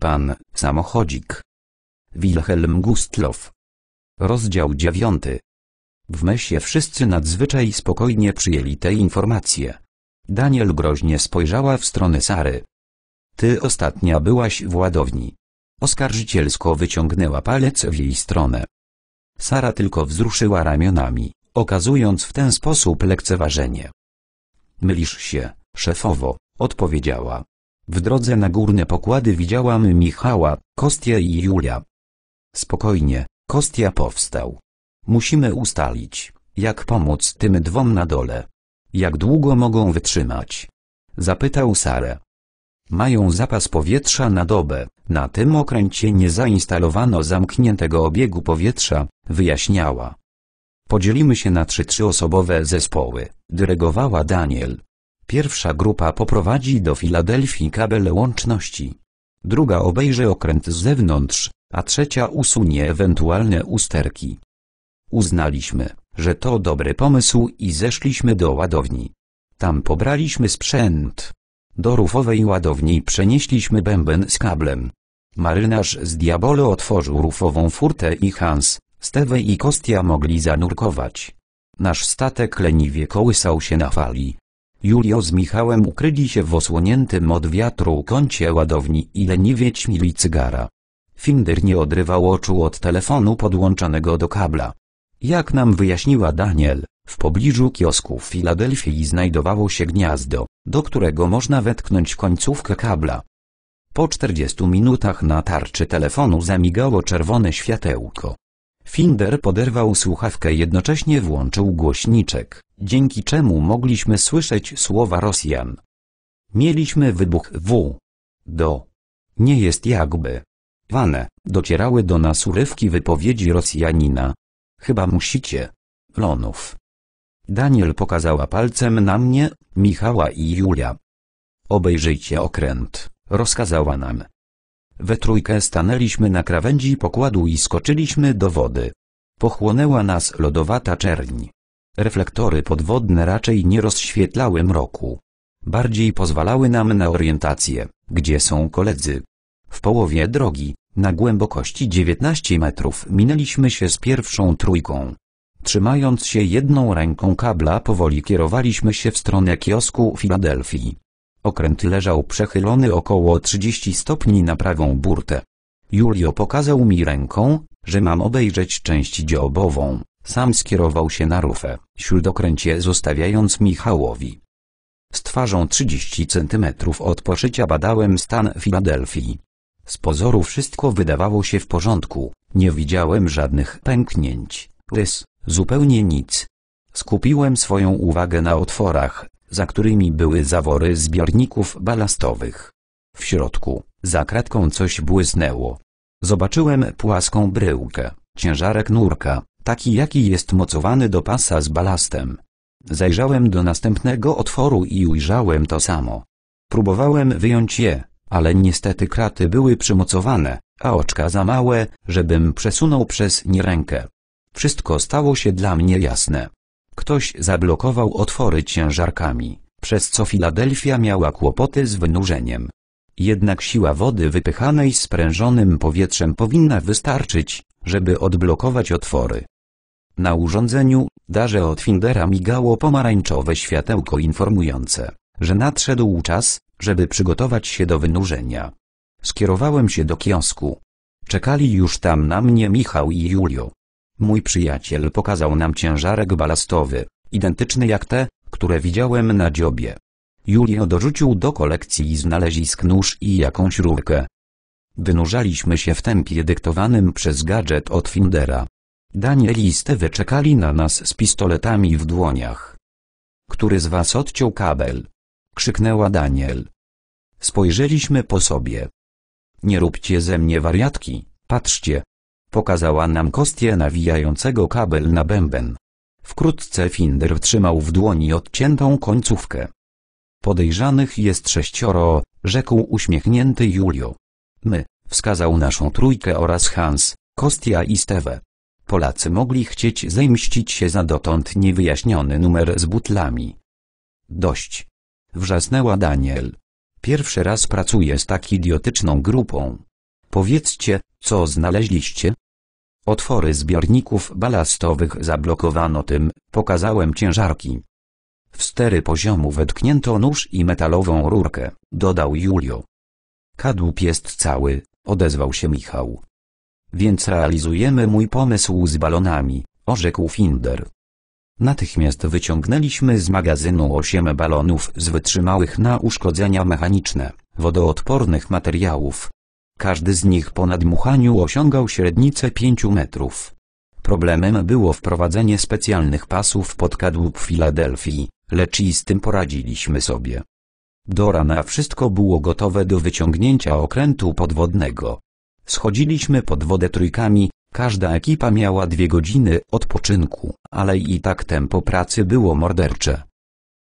Pan, samochodzik. Wilhelm Gustloff. Rozdział dziewiąty. W Mesie wszyscy nadzwyczaj spokojnie przyjęli te informacje. Daniel groźnie spojrzała w stronę Sary. Ty ostatnia byłaś w ładowni. Oskarżycielsko wyciągnęła palec w jej stronę. Sara tylko wzruszyła ramionami, okazując w ten sposób lekceważenie. Mylisz się, szefowo, odpowiedziała. W drodze na górne pokłady widziałam Michała, Kostię i Julia. Spokojnie, Kostia powstał. Musimy ustalić, jak pomóc tym dwom na dole. Jak długo mogą wytrzymać? Zapytał Sarę. Mają zapas powietrza na dobę, na tym okręcie nie zainstalowano zamkniętego obiegu powietrza, wyjaśniała. Podzielimy się na trzy trzyosobowe zespoły, dyrygowała Daniel. Pierwsza grupa poprowadzi do Filadelfii kabel łączności. Druga obejrzy okręt z zewnątrz, a trzecia usunie ewentualne usterki. Uznaliśmy, że to dobry pomysł i zeszliśmy do ładowni. Tam pobraliśmy sprzęt. Do rufowej ładowni przenieśliśmy bęben z kablem. Marynarz z Diabolo otworzył rufową furtę i Hans, Steve i Kostia mogli zanurkować. Nasz statek leniwie kołysał się na fali. Julio z Michałem ukryli się w osłoniętym od wiatru kącie ładowni i leniwie ćmili cygara. Finder nie odrywał oczu od telefonu podłączonego do kabla. Jak nam wyjaśniła Daniel, w pobliżu kiosku w Filadelfii znajdowało się gniazdo, do którego można wetknąć końcówkę kabla. Po 40 minutach na tarczy telefonu zamigało czerwone światełko. Finder poderwał słuchawkę jednocześnie włączył głośniczek, dzięki czemu mogliśmy słyszeć słowa Rosjan. Mieliśmy wybuch W. Do. Nie jest jakby. Wane, docierały do nas urywki wypowiedzi Rosjanina. Chyba musicie. Lonów. Daniel pokazała palcem na mnie, Michała i Julia. Obejrzyjcie okręt, rozkazała nam. We trójkę stanęliśmy na krawędzi pokładu i skoczyliśmy do wody. Pochłonęła nas lodowata czerń. Reflektory podwodne raczej nie rozświetlały mroku. Bardziej pozwalały nam na orientację, gdzie są koledzy. W połowie drogi, na głębokości 19 metrów minęliśmy się z pierwszą trójką. Trzymając się jedną ręką kabla powoli kierowaliśmy się w stronę kiosku Filadelfii. Okręt leżał przechylony około 30 stopni na prawą burtę. Julio pokazał mi ręką, że mam obejrzeć część dziobową. Sam skierował się na rufę, śródokręcie zostawiając Michałowi. Z twarzą 30 centymetrów od poszycia badałem stan Filadelfii. Z pozoru wszystko wydawało się w porządku, nie widziałem żadnych pęknięć, rys, zupełnie nic. Skupiłem swoją uwagę na otworach, za którymi były zawory zbiorników balastowych. W środku, za kratką coś błysnęło. Zobaczyłem płaską bryłkę, ciężarek nurka, taki jaki jest mocowany do pasa z balastem. Zajrzałem do następnego otworu i ujrzałem to samo. Próbowałem wyjąć je, ale niestety kraty były przymocowane, a oczka za małe, żebym przesunął przez nie rękę. Wszystko stało się dla mnie jasne ktoś zablokował otwory ciężarkami, przez co Filadelfia miała kłopoty z wynurzeniem. Jednak siła wody wypychanej sprężonym powietrzem powinna wystarczyć, żeby odblokować otwory. Na urządzeniu, darze od Findera migało pomarańczowe światełko informujące, że nadszedł czas, żeby przygotować się do wynurzenia. Skierowałem się do kiosku. Czekali już tam na mnie Michał i Julio. Mój przyjaciel pokazał nam ciężarek balastowy, identyczny jak te, które widziałem na dziobie. Julio dorzucił do kolekcji znalezisk nóż i jakąś rurkę. Wynurzaliśmy się w tempie dyktowanym przez gadżet od Findera. Daniel i Steve czekali na nas z pistoletami w dłoniach. Który z was odciął kabel? Krzyknęła Daniel. Spojrzeliśmy po sobie. Nie róbcie ze mnie wariatki, patrzcie, Pokazała nam kostię nawijającego kabel na bęben. Wkrótce Finder trzymał w dłoni odciętą końcówkę. Podejrzanych jest sześcioro, rzekł uśmiechnięty Julio. My, wskazał naszą trójkę oraz Hans, Kostia i Steve. Polacy mogli chcieć zemścić się za dotąd niewyjaśniony numer z butlami. Dość. Wrzasnęła Daniel. Pierwszy raz pracuję z tak idiotyczną grupą. Powiedzcie, co znaleźliście? Otwory zbiorników balastowych zablokowano tym, pokazałem ciężarki. W stery poziomu wetknięto nóż i metalową rurkę, dodał Julio. Kadłub jest cały, odezwał się Michał. Więc realizujemy mój pomysł z balonami, orzekł Finder. Natychmiast wyciągnęliśmy z magazynu osiem balonów z wytrzymałych na uszkodzenia mechaniczne, wodoodpornych materiałów, każdy z nich po nadmuchaniu osiągał średnicę 5 metrów. Problemem było wprowadzenie specjalnych pasów pod kadłub Filadelfii, lecz i z tym poradziliśmy sobie. Do rana wszystko było gotowe do wyciągnięcia okrętu podwodnego. Schodziliśmy pod wodę trójkami, każda ekipa miała dwie godziny odpoczynku, ale i tak tempo pracy było mordercze.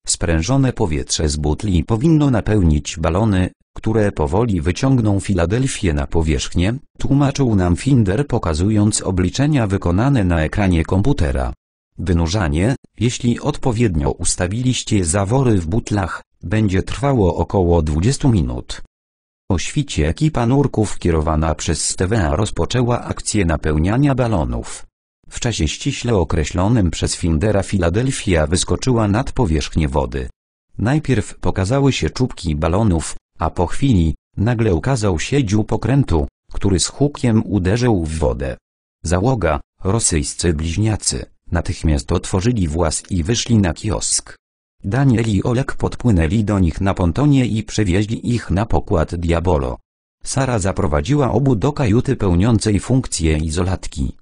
Sprężone powietrze z butli powinno napełnić balony, które powoli wyciągną Filadelfię na powierzchnię, tłumaczył nam Finder pokazując obliczenia wykonane na ekranie komputera. Wynurzanie, jeśli odpowiednio ustawiliście zawory w butlach, będzie trwało około 20 minut. O świcie ekipa nurków kierowana przez Stevea rozpoczęła akcję napełniania balonów. W czasie ściśle określonym przez Findera Filadelfia wyskoczyła nad powierzchnię wody. Najpierw pokazały się czubki balonów, a po chwili, nagle ukazał się dziób pokrętu, który z hukiem uderzył w wodę. Załoga, rosyjscy bliźniacy, natychmiast otworzyli włas i wyszli na kiosk. Daniel i Olek podpłynęli do nich na pontonie i przewieźli ich na pokład Diabolo. Sara zaprowadziła obu do kajuty pełniącej funkcję izolatki.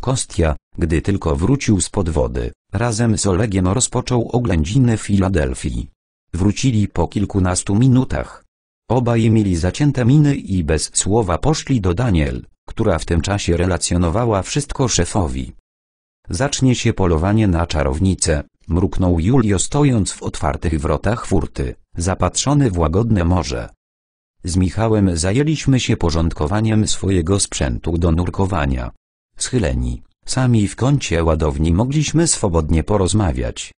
Kostia, gdy tylko wrócił z pod wody, razem z Olegiem rozpoczął oględziny Filadelfii. Wrócili po kilkunastu minutach. Obaj mieli zacięte miny i bez słowa poszli do Daniel, która w tym czasie relacjonowała wszystko szefowi. Zacznie się polowanie na czarownicę, mruknął Julio stojąc w otwartych wrotach furty, zapatrzony w łagodne morze. Z Michałem zajęliśmy się porządkowaniem swojego sprzętu do nurkowania. Schyleni, sami w kącie ładowni mogliśmy swobodnie porozmawiać.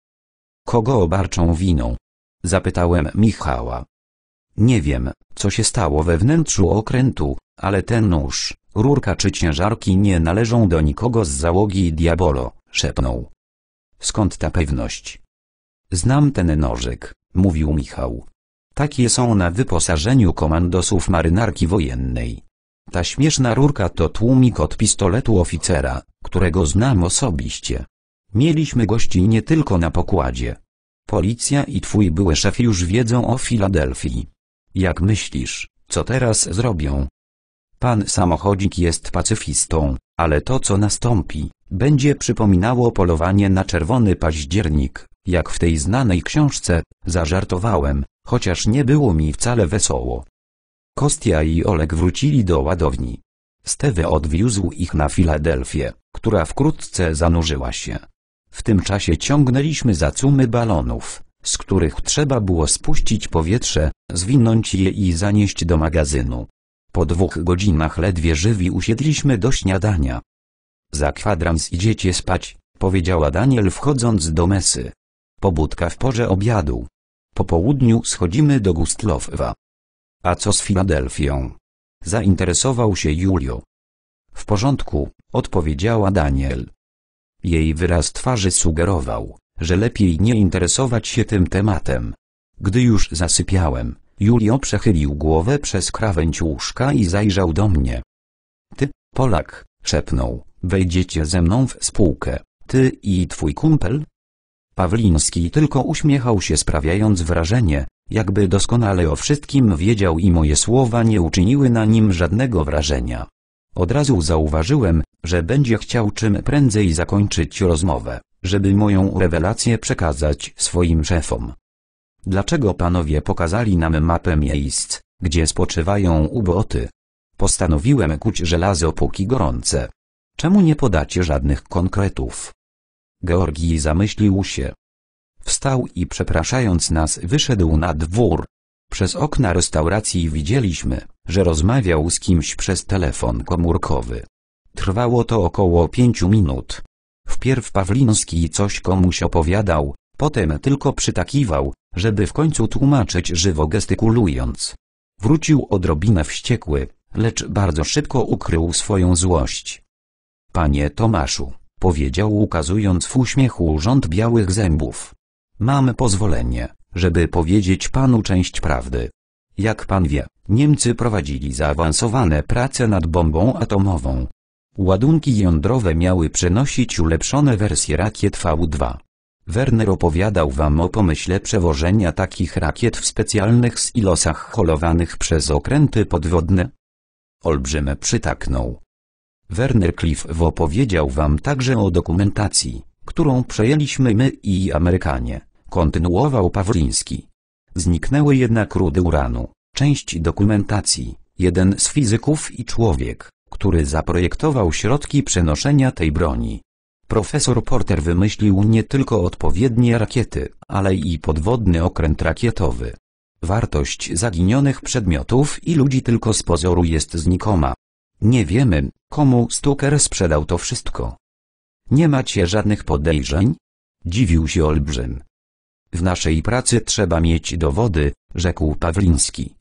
Kogo obarczą winą? Zapytałem Michała. Nie wiem, co się stało we wnętrzu okrętu, ale ten nóż, rurka czy ciężarki nie należą do nikogo z załogi Diabolo, szepnął. Skąd ta pewność? Znam ten nożyk, mówił Michał. Takie są na wyposażeniu komandosów marynarki wojennej. Ta śmieszna rurka to tłumik od pistoletu oficera, którego znam osobiście. Mieliśmy gości nie tylko na pokładzie. Policja i twój były szef już wiedzą o Filadelfii. Jak myślisz, co teraz zrobią? Pan samochodzik jest pacyfistą, ale to co nastąpi, będzie przypominało polowanie na czerwony październik, jak w tej znanej książce, zażartowałem, chociaż nie było mi wcale wesoło. Kostia i Oleg wrócili do ładowni. Stewy odwiózł ich na Filadelfię, która wkrótce zanurzyła się. W tym czasie ciągnęliśmy za cumy balonów, z których trzeba było spuścić powietrze, zwinąć je i zanieść do magazynu. Po dwóch godzinach ledwie żywi usiedliśmy do śniadania. Za kwadrans idziecie spać, powiedziała Daniel wchodząc do mesy. Pobudka w porze obiadu. Po południu schodzimy do Gustlowa. A co z Filadelfią? Zainteresował się Julio. W porządku, odpowiedziała Daniel. Jej wyraz twarzy sugerował, że lepiej nie interesować się tym tematem. Gdy już zasypiałem, Julio przechylił głowę przez krawędź łóżka i zajrzał do mnie. Ty, Polak, szepnął, wejdziecie ze mną w spółkę, ty i twój kumpel? Pawliński tylko uśmiechał się sprawiając wrażenie, jakby doskonale o wszystkim wiedział i moje słowa nie uczyniły na nim żadnego wrażenia. Od razu zauważyłem, że będzie chciał czym prędzej zakończyć rozmowę żeby moją rewelację przekazać swoim szefom. Dlaczego panowie pokazali nam mapę miejsc, gdzie spoczywają uboty? Postanowiłem kuć żelazo póki gorące. Czemu nie podacie żadnych konkretów? Georgi zamyślił się. Wstał i przepraszając nas wyszedł na dwór. Przez okna restauracji widzieliśmy, że rozmawiał z kimś przez telefon komórkowy. Trwało to około pięciu minut. Wpierw Pawliński coś komuś opowiadał, potem tylko przytakiwał, żeby w końcu tłumaczyć żywo gestykulując. Wrócił odrobinę wściekły, lecz bardzo szybko ukrył swoją złość. Panie Tomaszu, powiedział ukazując w uśmiechu rząd białych zębów. Mam pozwolenie, żeby powiedzieć panu część prawdy. Jak pan wie, Niemcy prowadzili zaawansowane prace nad bombą atomową, Ładunki jądrowe miały przenosić ulepszone wersje rakiet V2. Werner opowiadał wam o pomyśle przewożenia takich rakiet w specjalnych silosach holowanych przez okręty podwodne. Olbrzyme przytaknął. Werner Cliff opowiedział wam także o dokumentacji, którą przejęliśmy my i Amerykanie, kontynuował Pawliński. Zniknęły jednak rudy uranu, część dokumentacji, jeden z fizyków i człowiek, który zaprojektował środki przenoszenia tej broni. Profesor Porter wymyślił nie tylko odpowiednie rakiety, ale i podwodny okręt rakietowy. Wartość zaginionych przedmiotów i ludzi tylko z pozoru jest znikoma. Nie wiemy, komu Stuker sprzedał to wszystko. Nie macie żadnych podejrzeń? Dziwił się Olbrzym. W naszej pracy trzeba mieć dowody, rzekł Pawliński.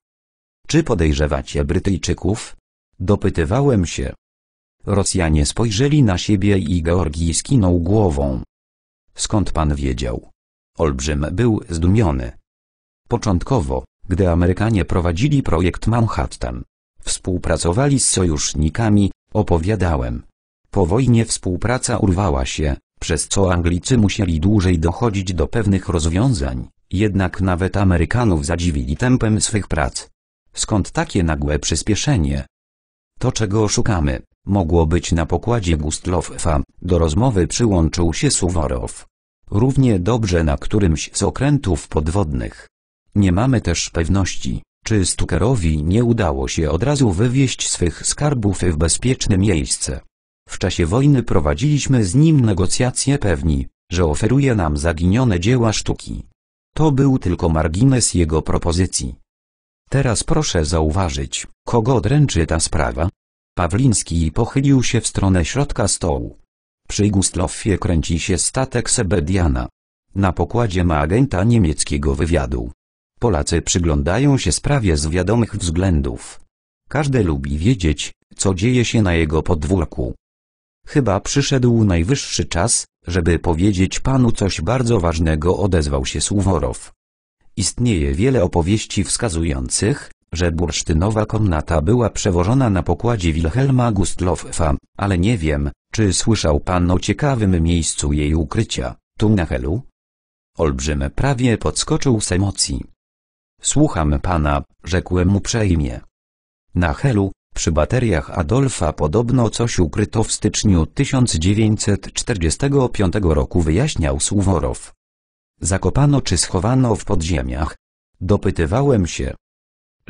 Czy podejrzewacie Brytyjczyków? Dopytywałem się. Rosjanie spojrzeli na siebie i Georgij skinął głową. Skąd pan wiedział? Olbrzym był zdumiony. Początkowo, gdy Amerykanie prowadzili projekt Manhattan, współpracowali z sojusznikami, opowiadałem. Po wojnie współpraca urwała się, przez co Anglicy musieli dłużej dochodzić do pewnych rozwiązań, jednak nawet Amerykanów zadziwili tempem swych prac. Skąd takie nagłe przyspieszenie? To czego szukamy, mogło być na pokładzie Gustlofa, do rozmowy przyłączył się Suworow. Równie dobrze na którymś z okrętów podwodnych. Nie mamy też pewności, czy Stukerowi nie udało się od razu wywieźć swych skarbów w bezpieczne miejsce. W czasie wojny prowadziliśmy z nim negocjacje pewni, że oferuje nam zaginione dzieła sztuki. To był tylko margines jego propozycji. Teraz proszę zauważyć, Kogo dręczy ta sprawa? Pawliński pochylił się w stronę środka stołu. Przy Gustloffie kręci się statek Sebediana. Na pokładzie ma agenta niemieckiego wywiadu. Polacy przyglądają się sprawie z wiadomych względów. Każdy lubi wiedzieć, co dzieje się na jego podwórku. Chyba przyszedł najwyższy czas, żeby powiedzieć panu coś bardzo ważnego odezwał się Suworow. Istnieje wiele opowieści wskazujących, że bursztynowa komnata była przewożona na pokładzie Wilhelma Gustlofa, ale nie wiem, czy słyszał pan o ciekawym miejscu jej ukrycia, tu na Helu? Olbrzym prawie podskoczył z emocji. Słucham pana, rzekłem uprzejmie. Na Helu, przy bateriach Adolfa podobno coś ukryto w styczniu 1945 roku wyjaśniał Suworow. Zakopano czy schowano w podziemiach? Dopytywałem się,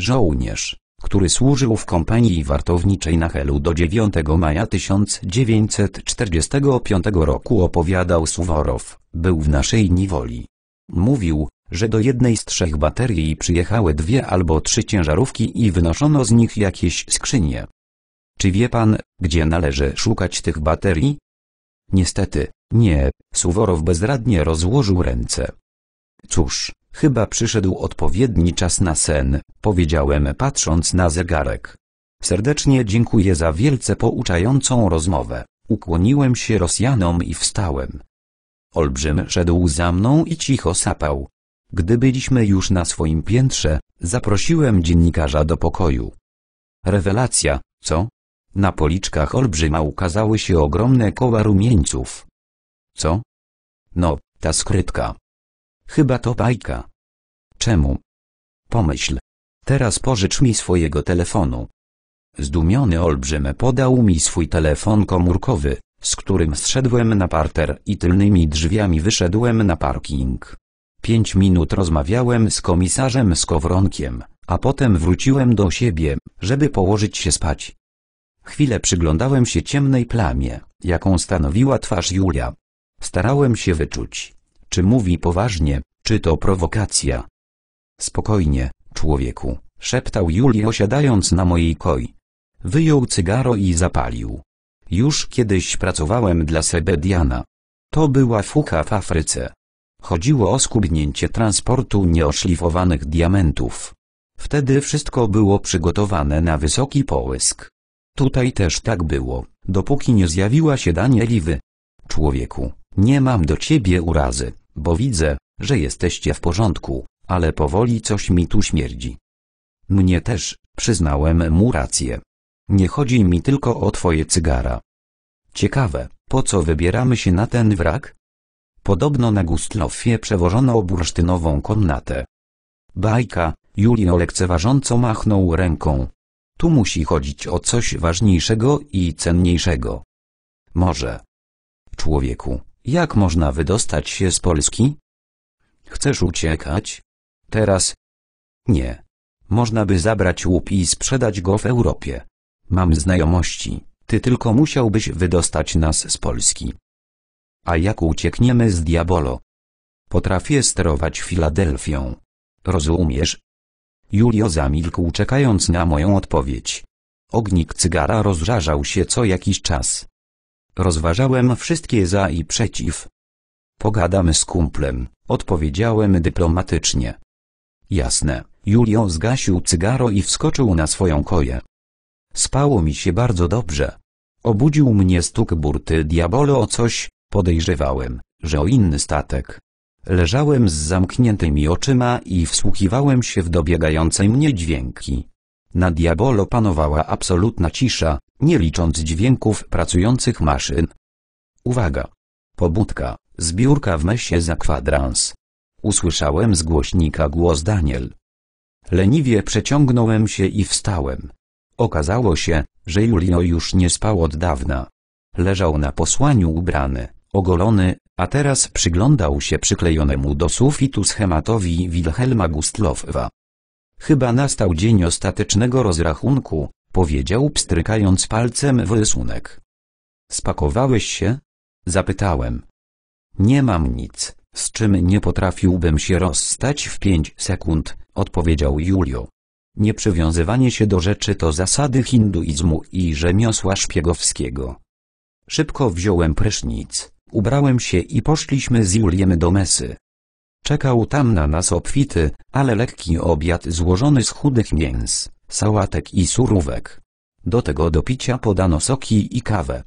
żołnierz, który służył w kompanii wartowniczej na Helu do 9 maja 1945 roku opowiadał Suworow, był w naszej niewoli. Mówił, że do jednej z trzech baterii przyjechały dwie albo trzy ciężarówki i wynoszono z nich jakieś skrzynie. Czy wie pan, gdzie należy szukać tych baterii? Niestety, nie, Suworow bezradnie rozłożył ręce. Cóż, Chyba przyszedł odpowiedni czas na sen, powiedziałem patrząc na zegarek. Serdecznie dziękuję za wielce pouczającą rozmowę. Ukłoniłem się Rosjanom i wstałem. Olbrzym szedł za mną i cicho sapał. Gdy byliśmy już na swoim piętrze, zaprosiłem dziennikarza do pokoju. Rewelacja, co? Na policzkach Olbrzyma ukazały się ogromne koła rumieńców. Co? No, ta skrytka. Chyba to bajka. Czemu? Pomyśl. Teraz pożycz mi swojego telefonu. Zdumiony olbrzym podał mi swój telefon komórkowy, z którym zszedłem na parter i tylnymi drzwiami wyszedłem na parking. Pięć minut rozmawiałem z komisarzem Skowronkiem, a potem wróciłem do siebie, żeby położyć się spać. Chwilę przyglądałem się ciemnej plamie, jaką stanowiła twarz Julia. Starałem się wyczuć, czy mówi poważnie, czy to prowokacja? Spokojnie, człowieku, szeptał Julio osiadając na mojej koi. Wyjął cygaro i zapalił. Już kiedyś pracowałem dla Sebediana. To była fucha w Afryce. Chodziło o skubnięcie transportu nieoszlifowanych diamentów. Wtedy wszystko było przygotowane na wysoki połysk. Tutaj też tak było, dopóki nie zjawiła się Danieliwy. Człowieku, nie mam do ciebie urazy bo widzę, że jesteście w porządku, ale powoli coś mi tu śmierdzi. Mnie też, przyznałem mu rację. Nie chodzi mi tylko o twoje cygara. Ciekawe, po co wybieramy się na ten wrak? Podobno na Gustloffie przewożono bursztynową komnatę. Bajka, Julio lekceważąco machnął ręką. Tu musi chodzić o coś ważniejszego i cenniejszego. Może. Człowieku, jak można wydostać się z Polski? Chcesz uciekać? Teraz? Nie. Można by zabrać łup i sprzedać go w Europie. Mam znajomości, ty tylko musiałbyś wydostać nas z Polski. A jak uciekniemy z Diabolo? Potrafię sterować Filadelfią. Rozumiesz? Julio zamilkł czekając na moją odpowiedź. Ognik cygara rozżarzał się co jakiś czas. Rozważałem wszystkie za i przeciw. Pogadamy z kumplem, odpowiedziałem dyplomatycznie. Jasne, Julio zgasił cygaro i wskoczył na swoją koje. Spało mi się bardzo dobrze. Obudził mnie stuk burty diabolo o coś, podejrzewałem, że o inny statek. Leżałem z zamkniętymi oczyma i wsłuchiwałem się w dobiegające mnie dźwięki. Na Diabolo panowała absolutna cisza, nie licząc dźwięków pracujących maszyn. Uwaga! Pobudka, zbiórka w mesie za kwadrans. Usłyszałem z głośnika głos Daniel. Leniwie przeciągnąłem się i wstałem. Okazało się, że Julio już nie spał od dawna. Leżał na posłaniu ubrany, ogolony, a teraz przyglądał się przyklejonemu do sufitu schematowi Wilhelma Gustlowa. Chyba nastał dzień ostatecznego rozrachunku, powiedział pstrykając palcem w rysunek. Spakowałeś się? Zapytałem. Nie mam nic, z czym nie potrafiłbym się rozstać w pięć sekund, odpowiedział Julio. Nieprzywiązywanie się do rzeczy to zasady hinduizmu i rzemiosła szpiegowskiego. Szybko wziąłem prysznic, ubrałem się i poszliśmy z Juliem do mesy. Czekał tam na nas obfity, ale lekki obiad złożony z chudych mięs, sałatek i surówek. Do tego do picia podano soki i kawę.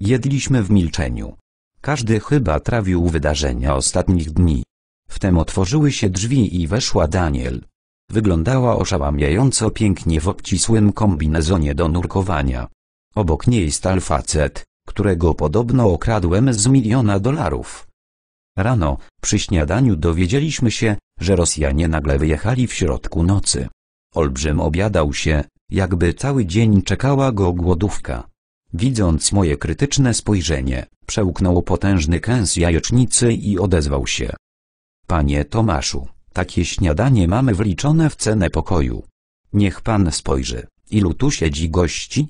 Jedliśmy w milczeniu. Każdy chyba trawił wydarzenia ostatnich dni. Wtem otworzyły się drzwi i weszła Daniel. Wyglądała oszałamiająco pięknie w obcisłym kombinezonie do nurkowania. Obok niej stal facet, którego podobno okradłem z miliona dolarów. Rano, przy śniadaniu dowiedzieliśmy się, że Rosjanie nagle wyjechali w środku nocy. Olbrzym obiadał się, jakby cały dzień czekała go głodówka. Widząc moje krytyczne spojrzenie, przełknął potężny kęs jajecznicy i odezwał się. Panie Tomaszu, takie śniadanie mamy wliczone w cenę pokoju. Niech pan spojrzy, ilu tu siedzi gości?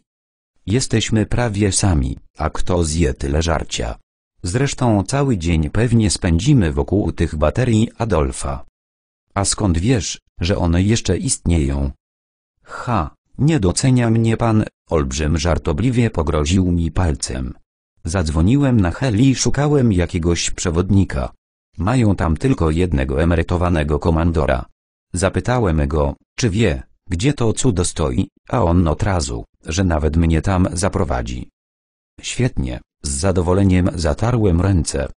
Jesteśmy prawie sami, a kto zje tyle żarcia? Zresztą cały dzień pewnie spędzimy wokół tych baterii Adolfa. A skąd wiesz, że one jeszcze istnieją? Ha, nie docenia mnie pan, olbrzym żartobliwie pogroził mi palcem. Zadzwoniłem na heli i szukałem jakiegoś przewodnika. Mają tam tylko jednego emerytowanego komandora. Zapytałem go, czy wie, gdzie to cudo stoi, a on od razu, że nawet mnie tam zaprowadzi. Świetnie, z zadowoleniem zatarłem ręce.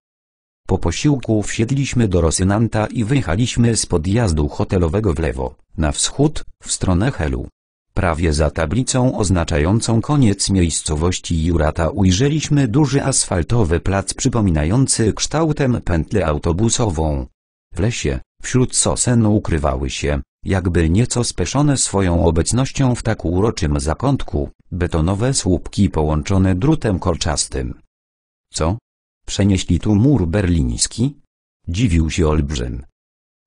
Po posiłku wsiedliśmy do Rosynanta i wyjechaliśmy z podjazdu hotelowego w lewo, na wschód, w stronę Helu. Prawie za tablicą oznaczającą koniec miejscowości Jurata ujrzeliśmy duży asfaltowy plac przypominający kształtem pętlę autobusową. W lesie, wśród sosen ukrywały się, jakby nieco speszone swoją obecnością w tak uroczym zakątku, betonowe słupki połączone drutem kolczastym. Co? Przenieśli tu mur berliński? Dziwił się olbrzym.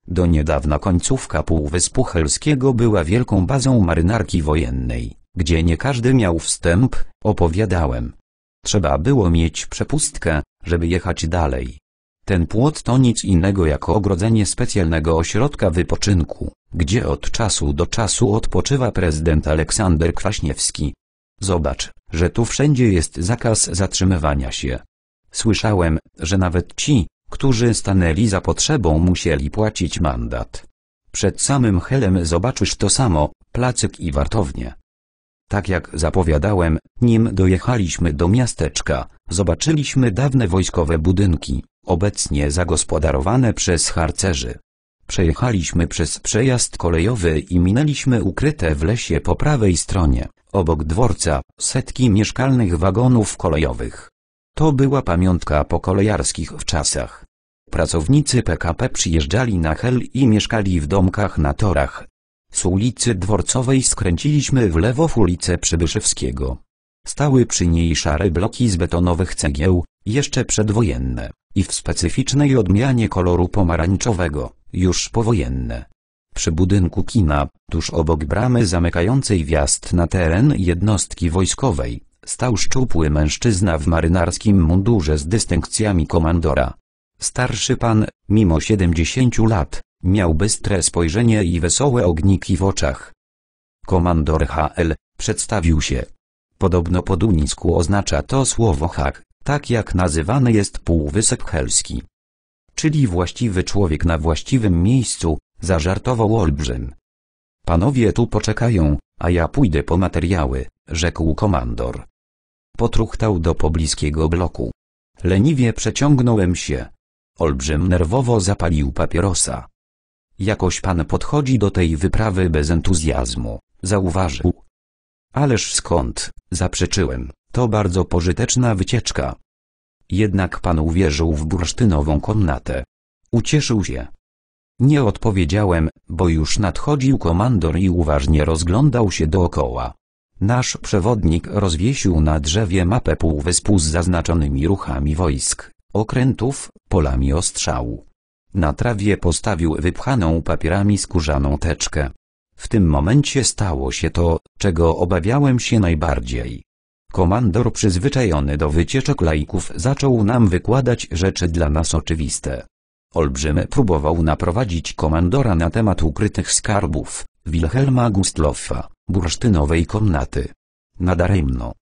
Do niedawna końcówka Półwyspu Helskiego była wielką bazą marynarki wojennej, gdzie nie każdy miał wstęp, opowiadałem. Trzeba było mieć przepustkę, żeby jechać dalej. Ten płot to nic innego jak ogrodzenie specjalnego ośrodka wypoczynku gdzie od czasu do czasu odpoczywa prezydent Aleksander Kwaśniewski. Zobacz, że tu wszędzie jest zakaz zatrzymywania się. Słyszałem, że nawet ci, którzy stanęli za potrzebą musieli płacić mandat. Przed samym Helem zobaczysz to samo, placyk i wartownie. Tak jak zapowiadałem, nim dojechaliśmy do miasteczka, zobaczyliśmy dawne wojskowe budynki, obecnie zagospodarowane przez harcerzy. Przejechaliśmy przez przejazd kolejowy i minęliśmy ukryte w lesie po prawej stronie, obok dworca, setki mieszkalnych wagonów kolejowych. To była pamiątka po kolejarskich w czasach. Pracownicy PKP przyjeżdżali na Hel i mieszkali w domkach na torach. Z ulicy Dworcowej skręciliśmy w lewo w ulicę Przybyszewskiego. Stały przy niej szare bloki z betonowych cegieł, jeszcze przedwojenne, i w specyficznej odmianie koloru pomarańczowego już powojenne. Przy budynku kina, tuż obok bramy zamykającej wjazd na teren jednostki wojskowej, stał szczupły mężczyzna w marynarskim mundurze z dystynkcjami komandora. Starszy pan, mimo siedemdziesięciu lat, miał bystre spojrzenie i wesołe ogniki w oczach. Komandor HL, przedstawił się. Podobno po duńsku oznacza to słowo hak, tak jak nazywany jest półwysep helski czyli właściwy człowiek na właściwym miejscu, zażartował olbrzym. Panowie tu poczekają, a ja pójdę po materiały, rzekł komandor. Potruchtał do pobliskiego bloku. Leniwie przeciągnąłem się. Olbrzym nerwowo zapalił papierosa. Jakoś pan podchodzi do tej wyprawy bez entuzjazmu, zauważył. Ależ skąd, zaprzeczyłem, to bardzo pożyteczna wycieczka. Jednak pan uwierzył w bursztynową komnatę. Ucieszył się. Nie odpowiedziałem, bo już nadchodził komandor i uważnie rozglądał się dookoła. Nasz przewodnik rozwiesił na drzewie mapę półwyspu z zaznaczonymi ruchami wojsk, okrętów, polami ostrzału. Na trawie postawił wypchaną papierami skórzaną teczkę. W tym momencie stało się to, czego obawiałem się najbardziej. Komandor przyzwyczajony do wycieczek laików zaczął nam wykładać rzeczy dla nas oczywiste. Olbrzymy próbował naprowadzić komandora na temat ukrytych skarbów, Wilhelma Gustlofa, bursztynowej komnaty. Nadaremno.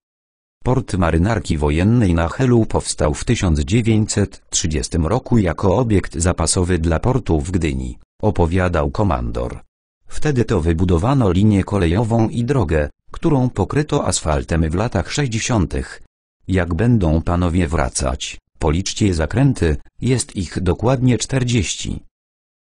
Port marynarki wojennej na Helu powstał w 1930 roku jako obiekt zapasowy dla portu w Gdyni, opowiadał komandor. Wtedy to wybudowano linię kolejową i drogę, którą pokryto asfaltem w latach 60. Jak będą panowie wracać, policzcie zakręty, jest ich dokładnie 40.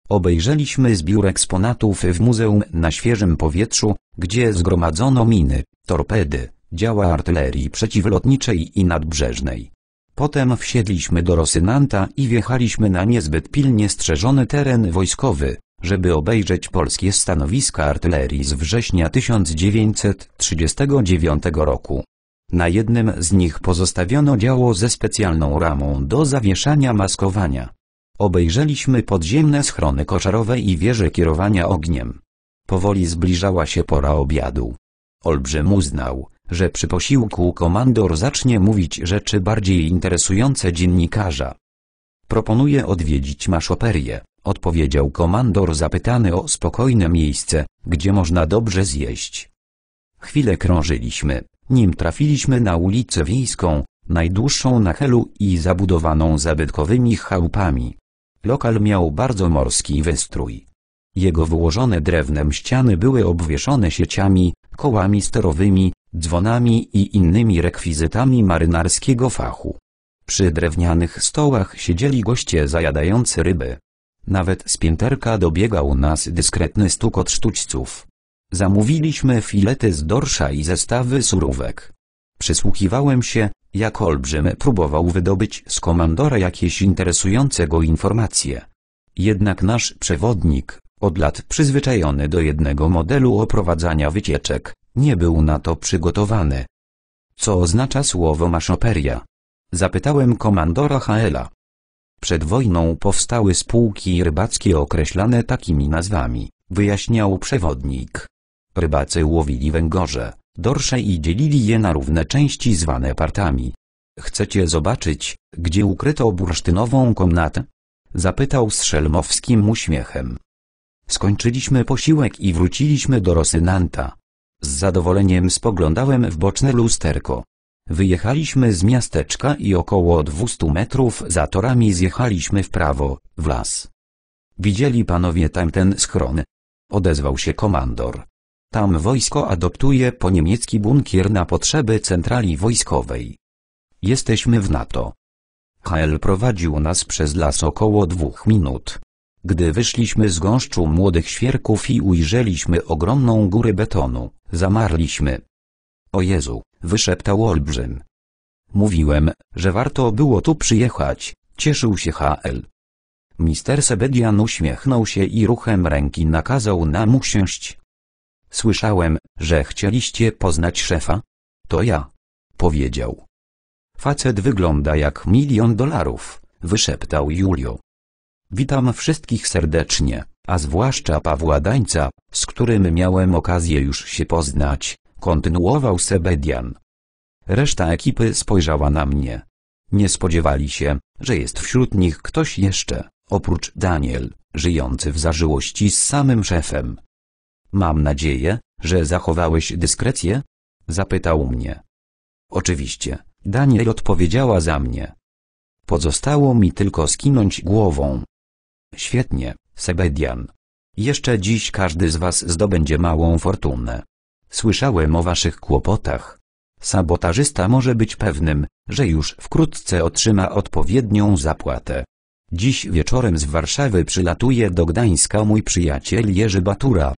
Obejrzeliśmy zbiór eksponatów w muzeum na świeżym powietrzu, gdzie zgromadzono miny, torpedy, działa artylerii przeciwlotniczej i nadbrzeżnej. Potem wsiedliśmy do Rosynanta i wjechaliśmy na niezbyt pilnie strzeżony teren wojskowy, żeby obejrzeć polskie stanowiska artylerii z września 1939 roku. Na jednym z nich pozostawiono działo ze specjalną ramą do zawieszania maskowania. Obejrzeliśmy podziemne schrony koszarowe i wieże kierowania ogniem. Powoli zbliżała się pora obiadu. Olbrzym uznał, że przy posiłku komandor zacznie mówić rzeczy bardziej interesujące dziennikarza. Proponuję odwiedzić maszoperię odpowiedział komandor zapytany o spokojne miejsce, gdzie można dobrze zjeść. Chwilę krążyliśmy, nim trafiliśmy na ulicę wiejską, najdłuższą na Helu i zabudowaną zabytkowymi chałupami. Lokal miał bardzo morski wystrój. Jego wyłożone drewnem ściany były obwieszone sieciami, kołami sterowymi, dzwonami i innymi rekwizytami marynarskiego fachu. Przy drewnianych stołach siedzieli goście zajadający ryby. Nawet z pięterka dobiegał nas dyskretny stukot sztućców. Zamówiliśmy filety z dorsza i zestawy surówek. Przysłuchiwałem się, jak olbrzym próbował wydobyć z komandora jakieś interesujące go informacje. Jednak nasz przewodnik, od lat przyzwyczajony do jednego modelu oprowadzania wycieczek, nie był na to przygotowany. Co oznacza słowo maszoperia? Zapytałem komandora Haela. Przed wojną powstały spółki rybackie określane takimi nazwami, wyjaśniał przewodnik. Rybacy łowili węgorze, dorsze i dzielili je na równe części zwane partami. Chcecie zobaczyć, gdzie ukryto bursztynową komnatę? Zapytał z szelmowskim uśmiechem. Skończyliśmy posiłek i wróciliśmy do Rosynanta. Z zadowoleniem spoglądałem w boczne lusterko. Wyjechaliśmy z miasteczka i około 200 metrów za torami zjechaliśmy w prawo, w las. Widzieli panowie tamten schron? Odezwał się komandor. Tam wojsko adoptuje po niemiecki bunkier na potrzeby centrali wojskowej. Jesteśmy w NATO. Kael prowadził nas przez las około dwóch minut. Gdy wyszliśmy z gąszczu młodych świerków i ujrzeliśmy ogromną górę betonu, zamarliśmy. O Jezu, wyszeptał olbrzym. Mówiłem, że warto było tu przyjechać, cieszył się HL. Mister Sebedian uśmiechnął się i ruchem ręki nakazał nam usiąść. Słyszałem, że chcieliście poznać szefa? To ja. Powiedział. Facet wygląda jak milion dolarów, wyszeptał Julio. Witam wszystkich serdecznie, a zwłaszcza Pawła Dańca, z którym miałem okazję już się poznać, kontynuował Sebedian. Reszta ekipy spojrzała na mnie. Nie spodziewali się, że jest wśród nich ktoś jeszcze, oprócz Daniel, żyjący w zażyłości z samym szefem. Mam nadzieję, że zachowałeś dyskrecję? Zapytał mnie. Oczywiście, Daniel odpowiedziała za mnie. Pozostało mi tylko skinąć głową. Świetnie, Sebedian. Jeszcze dziś każdy z was zdobędzie małą fortunę. Słyszałem o waszych kłopotach. Sabotażysta może być pewnym, że już wkrótce otrzyma odpowiednią zapłatę. Dziś wieczorem z Warszawy przylatuje do Gdańska mój przyjaciel Jerzy Batura,